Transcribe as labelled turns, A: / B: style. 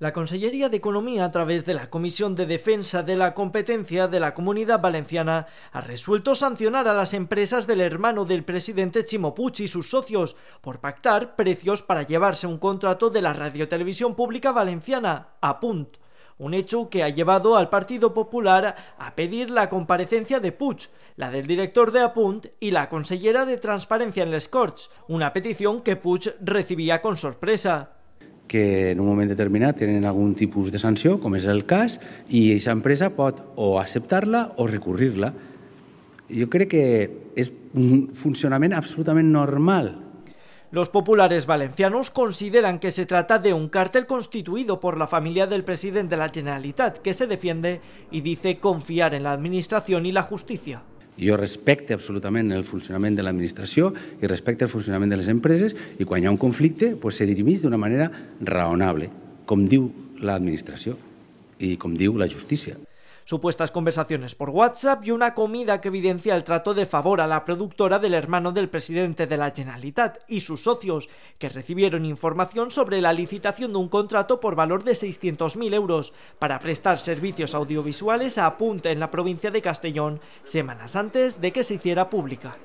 A: La Consellería de Economía, a través de la Comisión de Defensa de la Competencia de la Comunidad Valenciana, ha resuelto sancionar a las empresas del hermano del presidente Puig y sus socios por pactar precios para llevarse un contrato de la Radiotelevisión Pública Valenciana, APUNT. Un hecho que ha llevado al Partido Popular a pedir la comparecencia de Puig, la del director de Apunt y la consellera de Transparencia en el Corts, una petición que Puig recibía con sorpresa
B: que en un momento determinado tienen algún tipo de sanción, como es el caso, y esa empresa puede o aceptarla o recurrirla. Yo creo que es un funcionamiento absolutamente normal
A: Los populares valencianos consideran que se trata de un cártel constituido por la familia del presidente de la Generalitat, que se defiende y dice confiar en la administración y la justicia.
B: Jo respecte absolutament el funcionament de l'administració i respecte el funcionament de les empreses i quan hi ha un conflicte pues, se dirimís d'una manera raonable, com diu l'administració i com diu la justícia.
A: supuestas conversaciones por WhatsApp y una comida que evidencia el trato de favor a la productora del hermano del presidente de la Generalitat y sus socios, que recibieron información sobre la licitación de un contrato por valor de 600.000 euros para prestar servicios audiovisuales a Punta en la provincia de Castellón, semanas antes de que se hiciera pública.